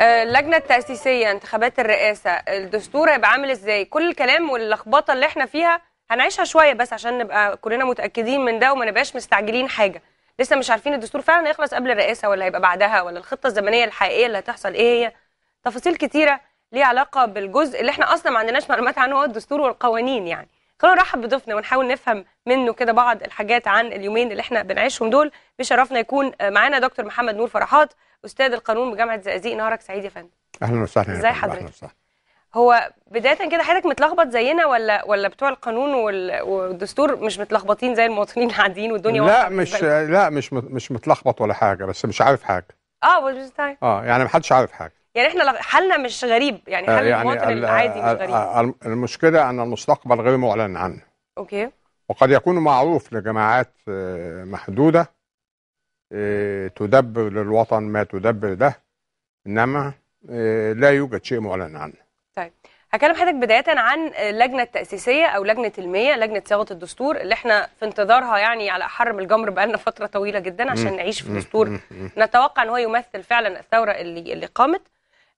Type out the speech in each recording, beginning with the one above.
آه، اللجنه التاسيسيه انتخابات الرئاسه الدستور هيبقى عامل ازاي كل الكلام واللخبطه اللي احنا فيها هنعيشها شويه بس عشان نبقى كلنا متاكدين من ده وما نبقاش مستعجلين حاجه لسه مش عارفين الدستور فعلا هيخلص قبل الرئاسه ولا هيبقى بعدها ولا الخطه الزمنيه الحقيقيه اللي هتحصل ايه هي تفاصيل كتيره ليها علاقه بالجزء اللي احنا اصلا ما عندناش معلومات عنه هو الدستور والقوانين يعني خلونا نرحب بضيفنا ونحاول نفهم منه كده بعض الحاجات عن اليومين اللي احنا بنعيشهم دول بشرفنا يكون معانا دكتور محمد نور فرحات استاذ القانون بجامعه الزقازيق نهارك سعيد يا فندم اهلا وسهلا ازي حضرتك هو بدايه كده حضرتك متلخبط زينا ولا ولا بتوع القانون والدستور مش متلخبطين زي المواطنين العاديين والدنيا لا مش بقى. لا مش مش متلخبط ولا حاجه بس مش عارف حاجه اه مش عارف اه يعني محدش عارف حاجه يعني احنا حالنا مش غريب يعني حال آه، يعني المواطن العادي مش آه، غريب آه، المشكله ان المستقبل غير معلن عنه اوكي وقد يكون معروف لجماعات محدوده آه، تدبر للوطن ما تدبر له انما آه، لا يوجد شيء معلن عنه طيب هكلم حضرتك بدايه عن اللجنه التاسيسيه او لجنه المية لجنه صياغه الدستور اللي احنا في انتظارها يعني على احر من الجمر بقالنا فتره طويله جدا عشان نعيش في دستور نتوقع ان هو يمثل فعلا الثوره اللي اللي قامت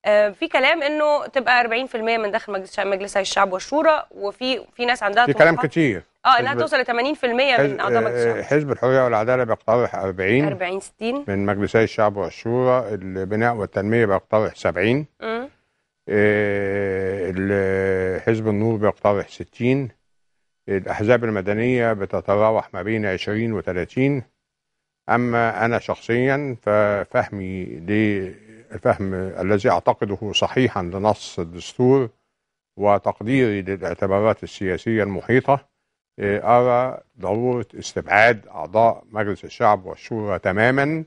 آه، في كلام انه تبقى 40% من داخل مجلس مجلس الشعب والشورى وفي في ناس عندها في كلام كتير اه انها توصل ل 80% من اعضاء آه، مجلس الشعب حزب الحريه والعداله بيقترح 40 40 60 من مجلسي الشعب والشورى البناء والتنميه بيقترح 70 امم آه، حزب النور بيقترح 60 الأحزاب المدنية بتتراوح ما بين 20 و 30 أما أنا شخصيا ففهمي للفهم الذي أعتقده صحيحا لنص الدستور وتقديري للاعتبارات السياسية المحيطة إيه، أرى ضرورة استبعاد أعضاء مجلس الشعب والشورى تماما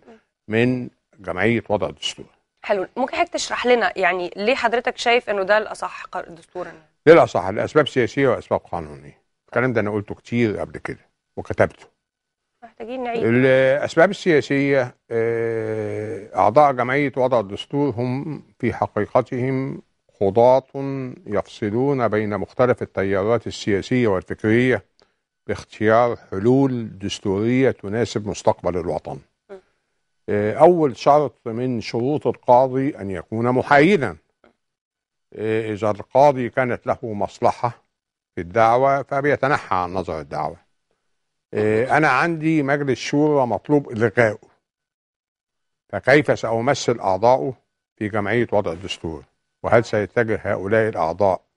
من جمعية وضع الدستور حلو ممكن حضرتك تشرح لنا يعني ليه حضرتك شايف انه ده الاصح دستورا ليه الاصح لاسباب سياسيه واسباب قانونيه الكلام ده انا قلته كتير قبل كده وكتبته محتاجين نعيد الاسباب السياسيه إيه، اعضاء جمعيه وضع الدستور هم في حقيقتهم قضاة يفصلون بين مختلف التيارات السياسية والفكرية باختيار حلول دستورية تناسب مستقبل الوطن آه، أول شرط من شروط القاضي أن يكون محايدا آه، إذا القاضي كانت له مصلحة في الدعوة فبيتنحى عن نظر الدعوة آه، أنا عندي مجلس شورى مطلوب إلغائه فكيف سأمثل أعضاؤه في جمعية وضع الدستور وهل سيتجه هؤلاء الأعضاء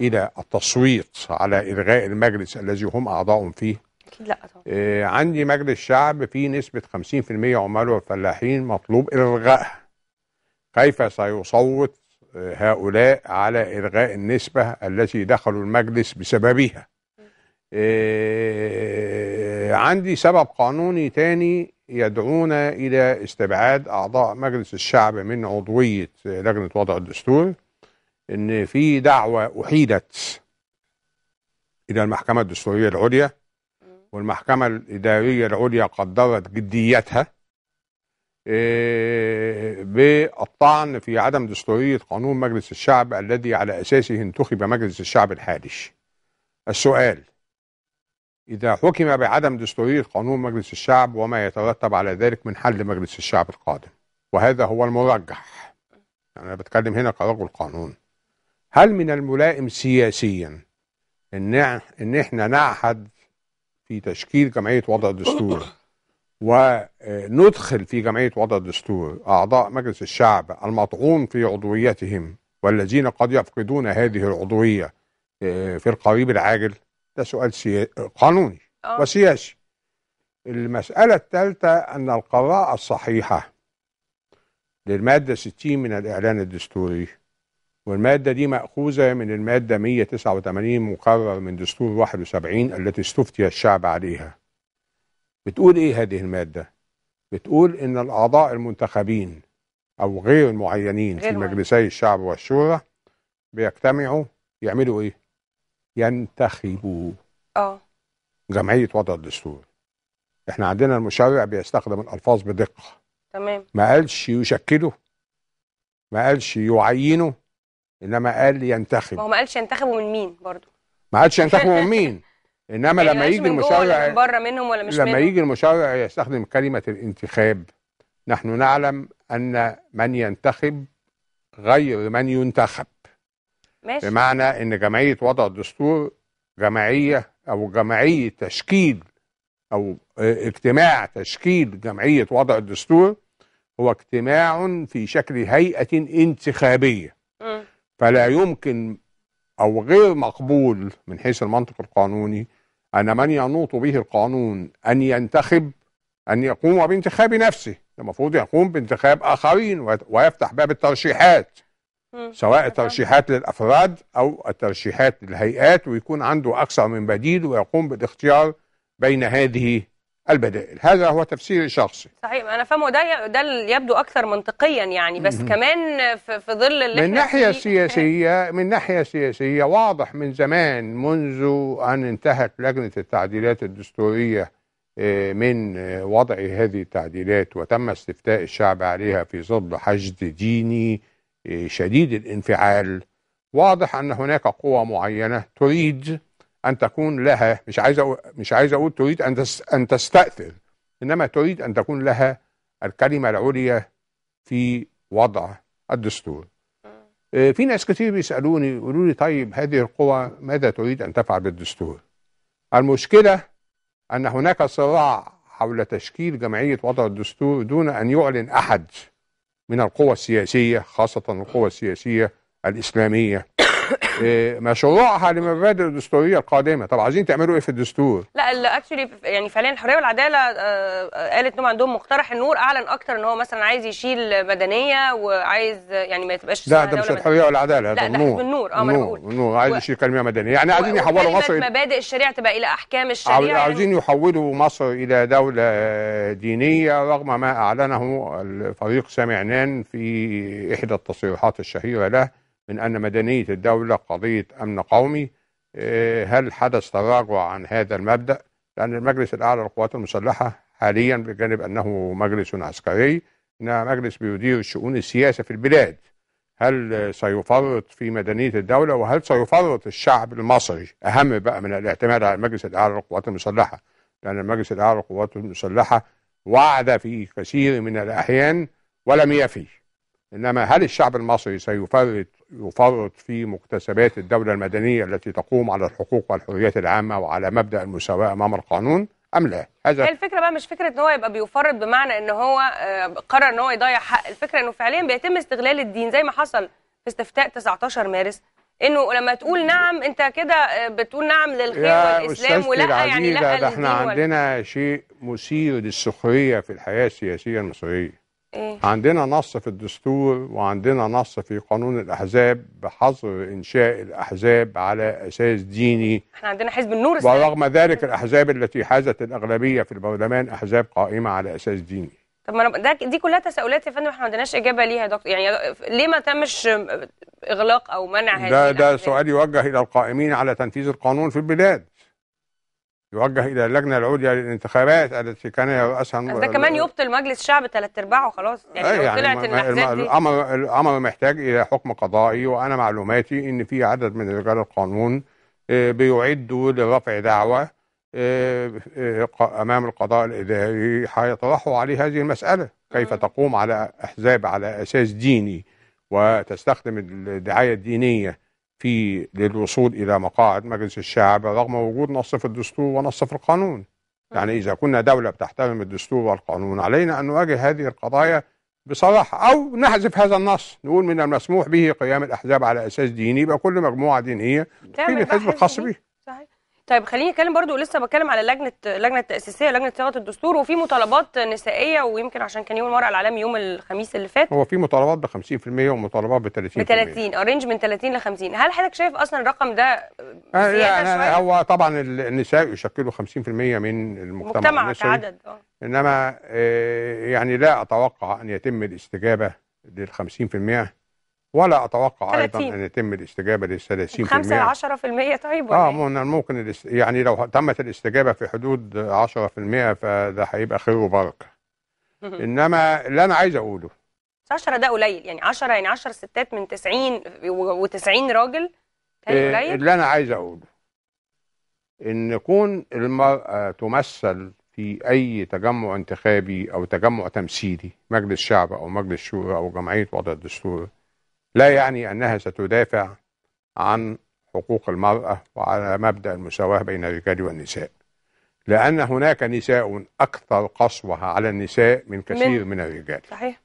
الى التصويت على الغاء المجلس الذي هم اعضاء فيه لا طبعا إيه عندي مجلس شعب فيه نسبه 50% عمال وفلاحين مطلوب الغائها كيف سيصوت آه، هؤلاء على الغاء النسبه التي دخلوا المجلس بسببها إيه عندي سبب قانوني تاني يدعونا الى استبعاد اعضاء مجلس الشعب من عضويه آه، لجنه وضع الدستور ان في دعوه احيلت الى المحكمه الدستوريه العليا والمحكمه الاداريه العليا قدرت جديتها آه، بالطعن في عدم دستوريه قانون مجلس الشعب الذي على اساسه انتخب مجلس الشعب الحالي. السؤال إذا حكم بعدم دستورية قانون مجلس الشعب وما يترتب على ذلك من حل مجلس الشعب القادم وهذا هو المرجح أنا بتكلم هنا كرجل قانون هل من الملائم سياسيا ان ان احنا نعهد في تشكيل جمعيه وضع الدستور وندخل آه، في جمعيه وضع الدستور اعضاء مجلس الشعب المطعون في عضويتهم والذين قد يفقدون هذه العضويه آه، في القريب العاجل ده سؤال سيا... قانوني أوه. وسياسي المسألة الثالثة أن القراءة الصحيحة للمادة 60 من الإعلان الدستوري والمادة دي مأخوذة من المادة 189 مقرر من دستور 71 التي استفتي الشعب عليها بتقول إيه هذه المادة؟ بتقول إن الأعضاء المنتخبين أو غير المعينين في مجلسي الشعب والشورى بيجتمعوا يعملوا إيه؟ ينتخبوا اه جمعية وضع الدستور احنا عندنا المشرع بيستخدم الألفاظ بدقة تمام ما قالش يشكله ما قالش يعينه انما قال ينتخب ما هو ما قالش ينتخبوا من مين برضه ما قالش ينتخبوا يعني من مين انما لما يجي المشرع من بره منهم ولا مش لما منهم؟ يجي المشرع يستخدم كلمه الانتخاب نحن نعلم ان من ينتخب غير من ينتخب ماشي. بمعنى ان جمعيه وضع الدستور جمعيه او جمعيه تشكيل او اجتماع تشكيل جمعيه وضع الدستور هو اجتماع في شكل هيئه انتخابيه فلا يمكن أو غير مقبول من حيث المنطق القانوني أن من ينوط به القانون أن ينتخب أن يقوم بانتخاب نفسه المفروض يقوم بانتخاب آخرين ويفتح باب الترشيحات سواء الترشيحات للأفراد أو الترشيحات للهيئات ويكون عنده أكثر من بديل ويقوم بالاختيار بين هذه البدائل هذا هو تفسيري شخصي صحيح انا فاهمه ده ده يبدو اكثر منطقيا يعني بس م -م. كمان في ظل اللي من ناحيه سياسيه من ناحيه سياسيه واضح من زمان منذ ان انتهت لجنه التعديلات الدستوريه آه، من آه، وضع هذه التعديلات وتم استفتاء الشعب عليها في ظل حشد ديني آه، شديد الانفعال واضح ان هناك قوى معينه تريد ان تكون لها مش عايز مش عايز اقول تريد ان ان تستاثر انما تريد ان تكون لها الكلمه العليا في وضع الدستور. آه، في ناس كتير بيسالوني يقولوا لي طيب هذه القوى ماذا تريد ان تفعل بالدستور؟ المشكله ان هناك صراع حول تشكيل جمعيه وضع الدستور دون ان يعلن احد من القوى السياسيه خاصه القوى السياسيه الاسلاميه إيه، مشروعها لمبادئ الدستوريه القادمه طب عايزين تعملوا ايه في الدستور لا اكشولي يعني فعليا الحريه والعداله آه، آه، قالت انهم عندهم مقترح النور اعلن اكتر ان هو مثلا عايز يشيل مدنيه وعايز يعني ما تبقاش لا ده مش الحريه والعداله ده النور النور اه النور. ما انا بقول النور عايز يشيل كلمه مدنيه يعني عايزين يحولوا مصر مبادئ الشريعه تبقى الى احكام الشريعه عايزين يعني... يحولوا مصر الى دوله دينيه رغم ما اعلنه الفريق سامي عنان في احدى التصريحات الشهيره له من أن مدنية الدولة قضية أمن قومي آه، هل حدث تراجع عن هذا المبدأ لأن المجلس الأعلى للقوات المسلحة حاليا بجانب أنه مجلس عسكري إنه مجلس بيدير شؤون السياسة في البلاد هل سيفرط في مدنية الدولة وهل سيفرط الشعب المصري أهم بقى من الاعتماد على المجلس الأعلى للقوات المسلحة لأن المجلس الأعلى للقوات المسلحة وعد في كثير من الأحيان ولم يفي إنما هل الشعب المصري سيفرط يفرط في مكتسبات الدولة المدنية التي تقوم على الحقوق والحريات العامة وعلى مبدأ المساواة أمام القانون أم لا؟ هذا الفكرة بقى مش فكرة إن هو يبقى بيفرط بمعنى إن هو آه، قرر إن هو يضيع حق، الفكرة إنه فعليا بيتم استغلال الدين زي ما حصل في استفتاء 19 مارس انه لما تقول نعم انت كده آه، بتقول نعم للخير والاسلام ولا يعني لا ده احنا عندنا شيء مثير للسخريه في الحياه السياسيه المصريه إيه؟ عندنا نص في الدستور وعندنا نص في قانون الأحزاب بحظر إنشاء الأحزاب على أساس ديني احنا عندنا حزب النور ورغم ذلك الأحزاب التي حازت الأغلبية في البرلمان أحزاب قائمة على أساس ديني طب ما ده دي كلها تساؤلات يا فندم احنا ما عندناش اجابه ليها يا دكتور يعني ليه ما تمش اغلاق او منع هذه ده ده سؤال يوجه الى القائمين على تنفيذ القانون في البلاد يوجه الى اللجنه العليا للانتخابات التي كان يرأسها ده كمان يبطل مجلس الشعب ثلاث ارباعه خلاص يعني, يعني لو طلعت الاحزاب دي الامر الامر محتاج الى حكم قضائي وانا معلوماتي ان في عدد من رجال القانون آه، بيعدوا لرفع دعوه آه، آه، امام القضاء الاداري هيطرحوا عليه هذه المساله كيف تقوم على احزاب على اساس ديني وتستخدم الدعايه الدينيه في للوصول إلى مقاعد مجلس الشعب رغم وجود نص في الدستور ونص في القانون يعني إذا كنا دولة بتحترم الدستور والقانون علينا أن نواجه هذه القضايا بصراحة أو نحذف هذا النص نقول من المسموح به قيام الأحزاب على أساس ديني يبقى كل مجموعة دينية في الحزب الخاص به طيب خليني اتكلم برضو لسه بتكلم على لجنه لجنه التاسيسيه لجنه صياغه الدستور وفي مطالبات نسائيه ويمكن عشان كان يوم المراه العالمي يوم الخميس اللي فات هو في مطالبات ب 50% ومطالبات ب 30% ب 30 ارينج من 30 ل 50 هل حضرتك شايف اصلا الرقم ده زياده آه لا هو طبعا النساء يشكلوا 50% من المجتمع مجتمع النسائي كعدد اه انما آه، يعني لا اتوقع ان يتم الاستجابه لل 50% ولا اتوقع 30. ايضا ان يتم الاستجابه لل 30% 5 ل 10% طيب ولا اه إيه؟ ممكن يعني لو تمت الاستجابه في حدود 10% فده هيبقى خير وبركه انما اللي انا عايز اقوله 10 ده قليل يعني 10 يعني 10 ستات من 90 و90 راجل إيه، قليل إيه اللي انا عايز اقوله ان كون المراه تمثل في اي تجمع انتخابي او تجمع تمثيلي مجلس شعب او مجلس شورى او جمعيه وضع الدستور لا يعني أنها ستدافع عن حقوق المرأة وعلى مبدأ المساواة بين الرجال والنساء لأن هناك نساء أكثر قسوة على النساء من كثير من, من الرجال صحيح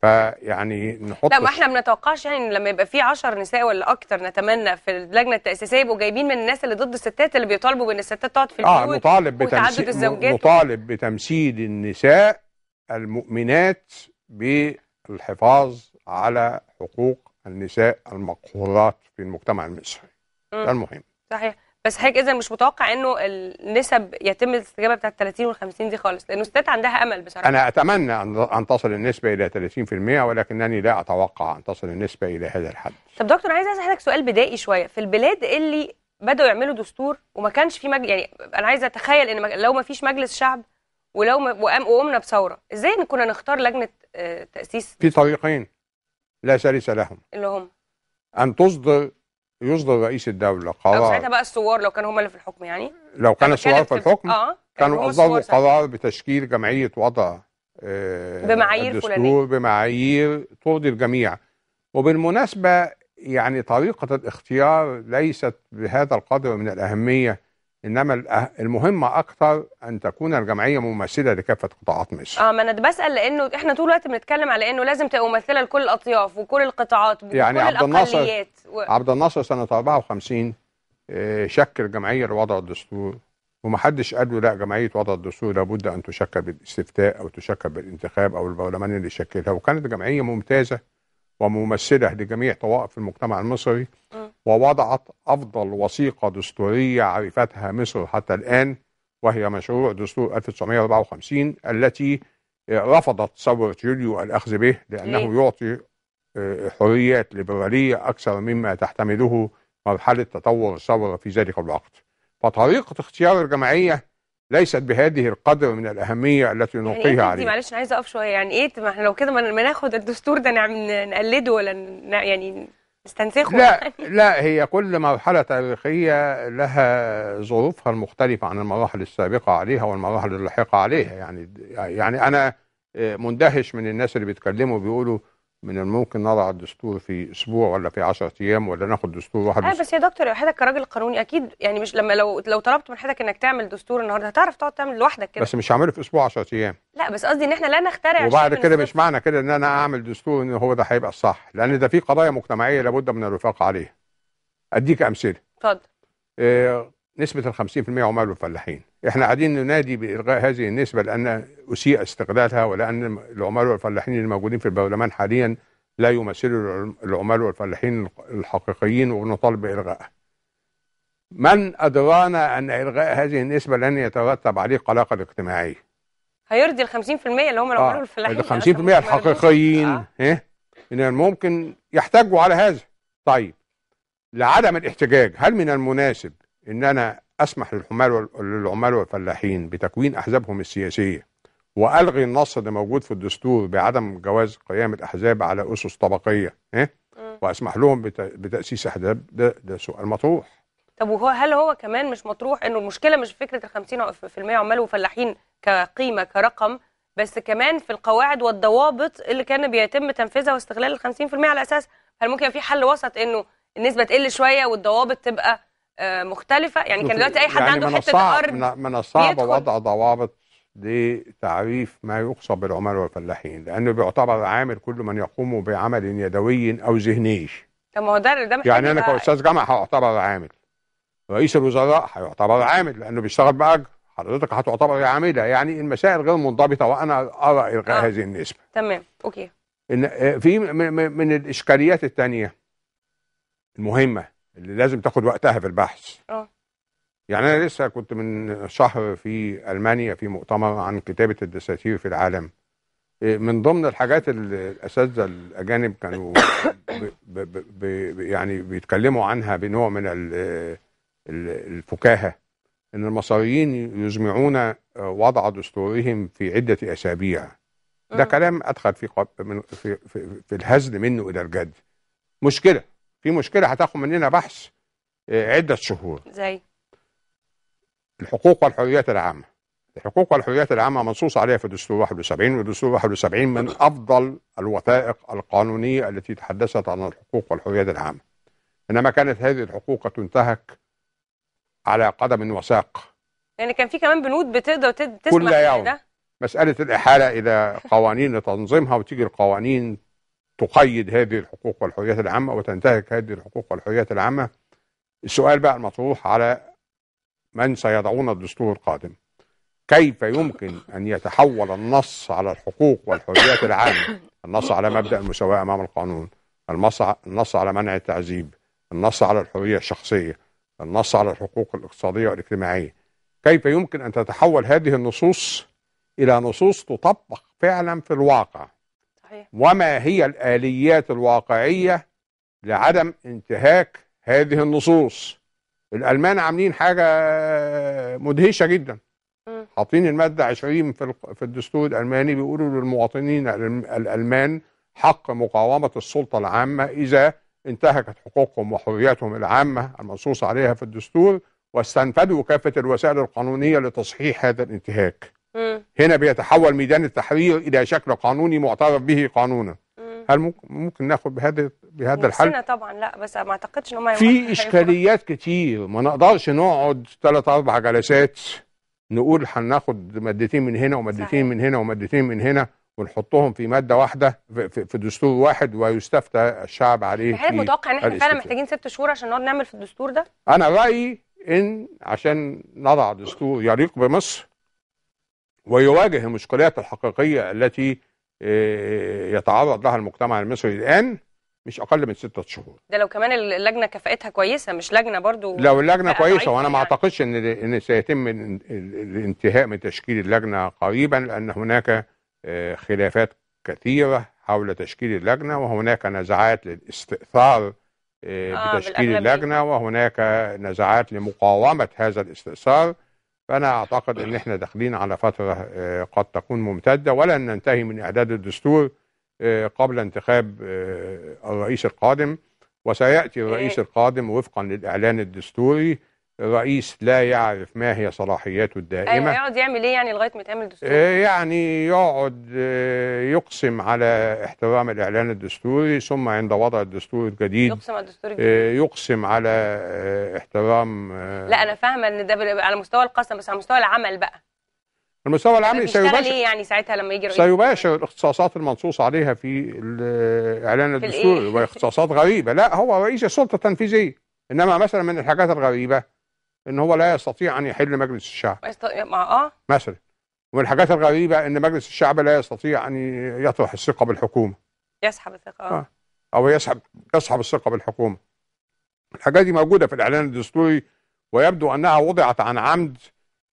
فيعني نحط لا ما احنا ما بنتوقعش يعني لما يبقى في 10 نساء ولا اكثر نتمنى في اللجنه التاسيسيه يبقوا جايبين من الناس اللي ضد الستات اللي بيطالبوا بان الستات تقعد في آه، البيوت اه نطالب بتمثيل نطالب بتمثيل النساء المؤمنات بالحفاظ على حقوق النساء المقهورات في المجتمع المصري ده المهم صحيح بس حضرتك اذا مش متوقع انه النسب يتم الاستجابه بتاعت 30 وال 50 دي خالص لانه الستات عندها امل بصراحه انا اتمنى ان تصل النسبه الى 30% ولكنني لا اتوقع ان تصل النسبه الى هذا الحد طب دكتور عايز اسالك سؤال بدائي شويه في البلاد اللي بداوا يعملوا دستور وما كانش في مجلس يعني انا عايزه اتخيل ان لو ما فيش مجلس شعب ولو ما وقمنا بثوره ازاي كنا نختار لجنه آه، تاسيس في طريقين لا ثالث لهم اللي هم ان تصدر يصدر رئيس الدوله قرار ساعتها بقى الثوار لو كانوا هم اللي في الحكم يعني لو كان يعني الثوار في الحكم آه. كانوا اصدروا قرار بتشكيل جمعيه وضع آه بمعايير فلانيه بمعايير ترضي الجميع وبالمناسبه يعني طريقه الاختيار ليست بهذا القدر من الاهميه انما أه- المهمه اكثر ان تكون الجمعيه ممثله لكافه قطاعات مصر. اه ما انا بسال لانه احنا طول الوقت بنتكلم على انه لازم تبقى ممثله لكل الاطياف وكل القطاعات وكل يعني عبد الناصر و... عبد الناصر سنه 54 شكل جمعيه لوضع الدستور ومحدش قال له لا جمعيه وضع الدستور لابد ان تشكل بالاستفتاء او تشكل بالانتخاب او البرلمان اللي شكلها وكانت جمعيه ممتازه وممثلة لجميع طوائف المجتمع المصري ووضعت أفضل وثيقة دستورية عرفتها مصر حتى الآن وهي مشروع دستور 1954 التي رفضت ثورة يوليو الأخذ به لأنه إيه. يعطي آه، حريات ليبرالية أكثر مما تحتمله مرحلة تطور الثورة في ذلك الوقت فطريقة اختيار الجمعية ليست بهذه القدر من الاهميه التي يعني نلقيها يعني عليه معلش انا عايزه اقف شويه يعني ايه ما احنا لو كده ما ناخد الدستور ده نعم- نقلده ولا يعني نستنسخه لا لا هي كل مرحله تاريخيه لها ظروفها المختلفه عن المراحل السابقه عليها والمراحل اللاحقه عليها يعني يعني انا آه، مندهش من الناس اللي بيتكلموا بيقولوا من الممكن نضع الدستور في اسبوع ولا في 10 ايام ولا ناخد دستور واحد آه بس يا دكتور حضرتك كراجل قانوني اكيد يعني مش لما لو لو طلبت من حضرتك انك تعمل دستور النهارده هتعرف تقعد تعمل لوحدك كده بس مش هعمله في اسبوع 10 ايام لا بس قصدي ان احنا لا نخترع وبعد كده مش معنى كده ان انا اعمل دستور ان هو ده هيبقى الصح لان ده في قضايا مجتمعيه لابد من الوفاق عليها اديك امثله اتفضل إيه نسبة ال 50% عمال والفلاحين احنا قاعدين ننادي بإلغاء هذه النسبة لأن أسيء استغلالها ولأن العمال والفلاحين اللي موجودين في البرلمان حاليا لا يمثلوا العمال والفلاحين الحقيقيين ونطالب بإلغائها من أدرانا أن إلغاء هذه النسبة لن يترتب عليه قلاقل اجتماعي. هيرضي ال 50% اللي هم العمال آه والفلاحين ال 50% الحقيقيين آه. إن إيه؟ من الممكن على هذا طيب لعدم الاحتجاج هل من المناسب ان انا اسمح للعمال للعمال والفلاحين بتكوين احزابهم السياسيه والغي النص اللي موجود في الدستور بعدم جواز قيام الاحزاب على اسس طبقيه إيه؟ واسمح لهم بتاسيس احزاب ده ده سؤال مطروح طب وهو هل هو كمان مش مطروح انه المشكله مش فكره ال 50% عمال وفلاحين كقيمه كرقم بس كمان في القواعد والضوابط اللي كان بيتم تنفيذها واستغلال ال 50% على اساس هل ممكن في حل وسط انه النسبه تقل شويه والضوابط تبقى مختلفه يعني كان دلوقتي اي حد يعني عنده من حته ارض من الصعب وضع ضوابط لتعريف ما يقصد بالعمال والفلاحين لانه بيعتبر عامل كل من يقوم بعمل يدوي او ذهني طب ما هو ده ده يعني انا كاستاذ جامعه هعتبر عامل رئيس الوزراء هيعتبر عامل لانه بيشتغل باجر حضرتك هتعتبر عامله يعني المسائل غير منضبطه وانا ارى الغاء آه. هذه النسبه تمام اوكي ان آه، في من الاشكاليات الثانيه المهمه اللي لازم تاخد وقتها في البحث اه يعني انا لسه كنت من شهر في المانيا في مؤتمر عن كتابه الدساتير في العالم إيه، من ضمن الحاجات الاساتذه الاجانب كانوا ب ب ب يعني بيتكلموا عنها بنوع من الفكاهه ان المصريين يجمعون آه، وضع دستورهم في عده اسابيع ده آه. كلام ادخل في في, في الهزل منه الى الجد مشكله في مشكله هتاخد مننا بحث آه، عده شهور زي الحقوق والحريات العامه الحقوق والحريات العامه منصوص عليها في الدستور 71 ودستور 71 من افضل الوثائق القانونيه التي تحدثت عن الحقوق والحريات العامه انما كانت هذه الحقوق تنتهك على قدم وساق يعني كان في كمان بنود بتقدر تسمح كل يوم ده. مساله الاحاله الى قوانين لتنظيمها وتيجي القوانين تقيد هذه الحقوق والحريات العامة وتنتهك هذه الحقوق والحريات العامة السؤال بقى المطروح على من سيضعون الدستور القادم كيف يمكن أن يتحول النص على الحقوق والحريات العامة النص على مبدأ المساواة أمام القانون النص على منع التعذيب النص على الحرية الشخصية النص على الحقوق الاقتصادية والاجتماعية كيف يمكن أن تتحول هذه النصوص إلى نصوص تطبق فعلا في الواقع صحيح. وما هي الآليات الواقعية لعدم انتهاك هذه النصوص الألمان عاملين حاجة مدهشة جدا حاطين المادة 20 في في الدستور الألماني بيقولوا للمواطنين الألمان حق مقاومة السلطة العامة إذا انتهكت حقوقهم وحرياتهم العامة المنصوص عليها في الدستور واستنفذوا كافة الوسائل القانونية لتصحيح هذا الانتهاك هنا بيتحول ميدان التحرير الى شكل قانوني معترف به قانونا هل ممكن, ممكن ناخد بهذا بهذا الحل؟ طبعا لا بس ما اعتقدش ان هم في اشكاليات كتير ما نقدرش نقعد ثلاث اربع جلسات نقول هناخد مادتين من هنا ومادتين صحيح. من هنا ومادتين من هنا ونحطهم في ماده واحده في دستور واحد ويستفتى الشعب عليه هل متوقع ان احنا فعلا محتاجين ست شهور عشان نقعد نعمل في الدستور ده؟ انا رايي ان عشان نضع دستور يليق بمصر ويواجه المشكلات الحقيقية التي آه، يتعرض لها المجتمع المصري الآن مش أقل من ستة شهور ده لو كمان اللجنة كفاءتها كويسة مش لجنة برضو لو اللجنة كويسة وأنا ما يعني. أعتقدش إن إن سيتم الانتهاء من تشكيل اللجنة قريبا لأن هناك آه، خلافات كثيرة حول تشكيل اللجنة وهناك نزعات للاستئثار آه، بتشكيل اللجنة وهناك نزعات لمقاومة هذا الاستئثار فأنا أعتقد أن إحنا داخلين على فترة آه، قد تكون ممتدة ولن ننتهي من إعداد الدستور آه، قبل انتخاب آه، الرئيس القادم وسيأتي الرئيس القادم وفقا للإعلان الدستوري رئيس لا يعرف ما هي صلاحياته الدائمة أيوة يقعد يعمل إيه يعني لغاية ما يتعمل دستور؟ آه، يعني يقعد آه، يقسم على احترام الإعلان الدستوري ثم عند وضع الدستور الجديد يقسم على الدستور آه، الجديد يقسم على احترام لا أنا فاهمة إن ده على مستوى القسم بس على مستوى العمل بقى المستوى العملي طيب، سيباشر إيه يعني ساعتها لما يجي سيباشر الاختصاصات المنصوص عليها في الإعلان الدستوري واختصاصات غريبة لا هو رئيس السلطة التنفيذية إنما مثلا من الحاجات الغريبة ان هو لا يستطيع ان يحل مجلس الشعب مع اه مثلا ومن الحاجات الغريبه ان مجلس الشعب لا يستطيع ان يطرح الثقه بالحكومه يسحب الثقه آه. آه. او يسحب يسحب الثقه بالحكومه الحاجات دي موجوده في الاعلان الدستوري ويبدو انها وضعت عن عمد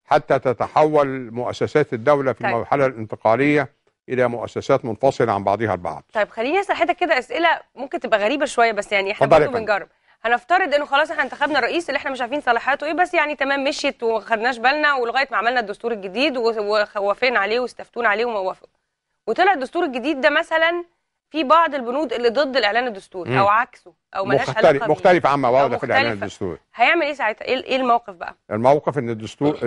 حتى تتحول مؤسسات الدوله في طيب. المرحله الانتقاليه الى مؤسسات منفصله عن بعضها البعض. طيب خليني اسال حضرتك كده اسئله ممكن تبقى غريبه شويه بس يعني احنا برضه بنجرب. هنفترض انه خلاص احنا انتخبنا الرئيس اللي احنا مش عارفين صلاحاته ايه بس يعني تمام مشيت وما خدناش بالنا ولغايه ما عملنا الدستور الجديد ووافقنا عليه واستفتونا عليه وما وطلع الدستور الجديد ده مثلا في بعض البنود اللي ضد الاعلان الدستوري او عكسه او ملهاش علاقه مختلف مختلف عما ورد في الاعلان الدستوري هيعمل ايه ساعتها إيه, ايه الموقف بقى الموقف ان الدستور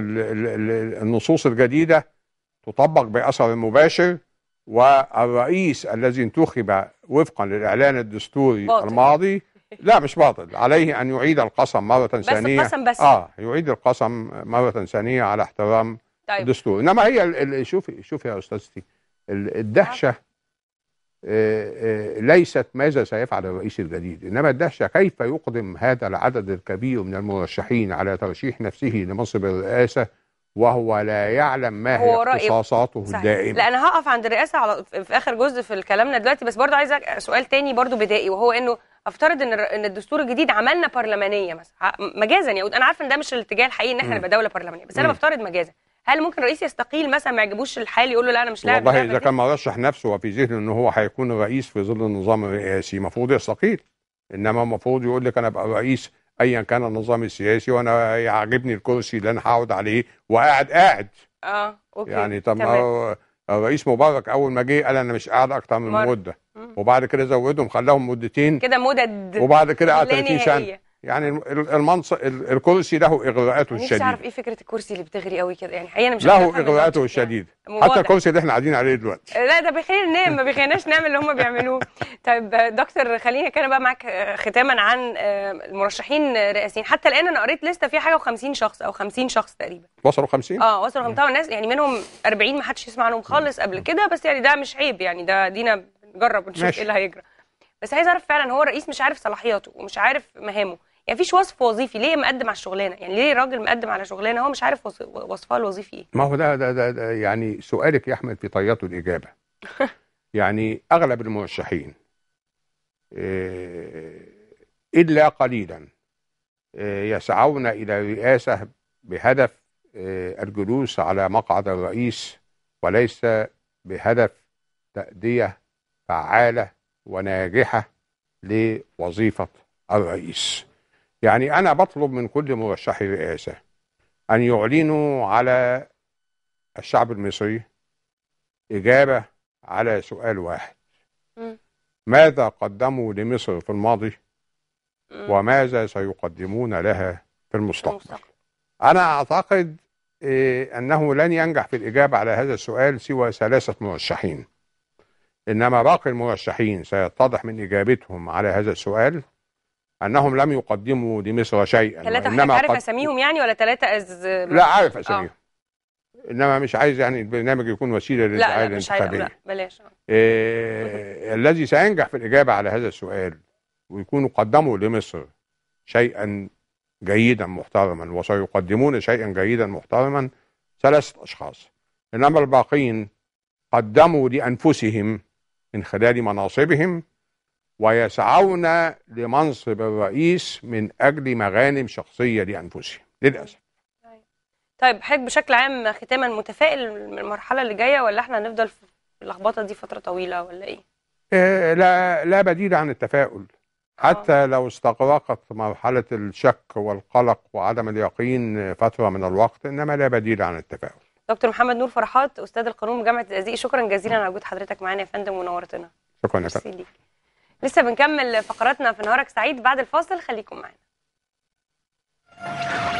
النصوص الجديده تطبق باثر مباشر والرئيس الذي انتخب وفقا للاعلان الدستوري باطل. الماضي لا مش باطل عليه أن يعيد القسم مرة بس ثانية القسم بس آه يعيد القسم مرة ثانية على احترام طيب. الدستور إنما هي شوفي شوفي يا أستاذتي الدهشة آه. آه، آه، ليست ماذا سيفعل الرئيس الجديد إنما الدهشة كيف يقدم هذا العدد الكبير من المرشحين على ترشيح نفسه لمنصب الرئاسة وهو لا يعلم ما هي اختصاصاته الدائمه لا انا هقف عند الرئاسه على في اخر جزء في كلامنا دلوقتي بس برضه عايزه سؤال تاني برضه بدائي وهو انه افترض ان ان الدستور الجديد عملنا برلمانيه مثلا مجازا يعني انا عارفه ان ده مش الاتجاه الحقيقي ان احنا نبقى دوله برلمانيه بس انا بفترض مجازا هل ممكن رئيس يستقيل مثلا ما يعجبوش الحال يقول له لا انا مش لاعب والله اذا كان ما رشح نفسه وفي ذهنه ان هو هيكون رئيس في ظل النظام الرئاسي المفروض يستقيل انما المفروض يقول لك انا ابقى رئيس ايا كان النظام السياسي وانا يعجبني الكرسي اللي انا هقعد عليه وقاعد قاعد اه اوكي يعني طب الرئيس مبارك اول ما جه قال انا مش قاعد اكتر من مده وبعد كده زودهم خلاهم مدتين كده مدد وبعد كده قعد 30 سنه يعني المنصب الكرسي له اغراءاته الشديده مش عارف ايه فكره الكرسي اللي بتغري قوي كده يعني حقيقه انا مش له اغراءاته الشديده حتى الكرسي اللي احنا قاعدين عليه دلوقتي لا ده بيخلينا ننام ما بيخليناش نعمل اللي هم بيعملوه طيب دكتور خليني اتكلم بقى معاك آه، ختاما عن آه، المرشحين الرئاسيين حتى الان انا قريت لسته فيها حاجه و50 شخص او 50 شخص تقريبا وصلوا 50 اه وصلوا 50 ناس يعني منهم 40 ما حدش يسمع عنهم خالص قبل كده بس يعني ده مش عيب يعني ده دينا نجرب ونشوف ايه اللي هيجرى بس عايز اعرف فعلا هو الرئيس مش عارف صلاحياته ومش عارف مهامه يعني فيش وصف وظيفي ليه مقدم على الشغلانه يعني ليه راجل مقدم على شغلانه هو مش عارف وصفها الوظيفي ايه ما هو ده, ده ده, ده يعني سؤالك يا احمد في طياته الاجابه يعني اغلب المرشحين آه، الا قليلا آه، يسعون الى الرئاسه بهدف آه، الجلوس على مقعد الرئيس وليس بهدف تأدية فعالة وناجحة لوظيفة الرئيس يعني أنا بطلب من كل مرشحي رئاسة أن يعلنوا على الشعب المصري إجابة على سؤال واحد ماذا قدموا لمصر في الماضي وماذا سيقدمون لها في المستقبل المستقبل. أنا أعتقد إيه، أنه لن ينجح في الإجابة على هذا السؤال سوى ثلاثة مرشحين إنما باقي المرشحين سيتضح من إجابتهم على هذا السؤال انهم لم يقدموا لمصر شيئا ثلاثه انما عارف اساميهم يعني ولا ثلاثه از لا عارف آه. اساميهم آه. انما مش عايز يعني البرنامج يكون وسيله للدعايه الانتخابيه لا بلاش إيه الذي سينجح في الاجابه على هذا السؤال ويكونوا قدموا لمصر شيئا جيدا محترما وسيقدمون شيئا جيدا محترما ثلاثه اشخاص انما الباقين قدموا لانفسهم من خلال مناصبهم ويسعون لمنصب الرئيس من أجل مغانم شخصية لأنفسهم للأسف طيب حضرتك بشكل عام ختاما متفائل من المرحلة اللي جاية ولا احنا هنفضل في اللخبطة دي فترة طويلة ولا ايه؟ إيه لا لا بديل عن التفاؤل آه. حتى أوه. لو استغرقت مرحلة الشك والقلق وعدم اليقين فترة من الوقت إنما لا بديل عن التفاؤل دكتور محمد نور فرحات أستاذ القانون بجامعة الازقي شكرا جزيلا على وجود حضرتك معانا يا فندم ونورتنا شكرا يا فندم لسه بنكمل فقراتنا في نهارك سعيد بعد الفاصل خليكم معانا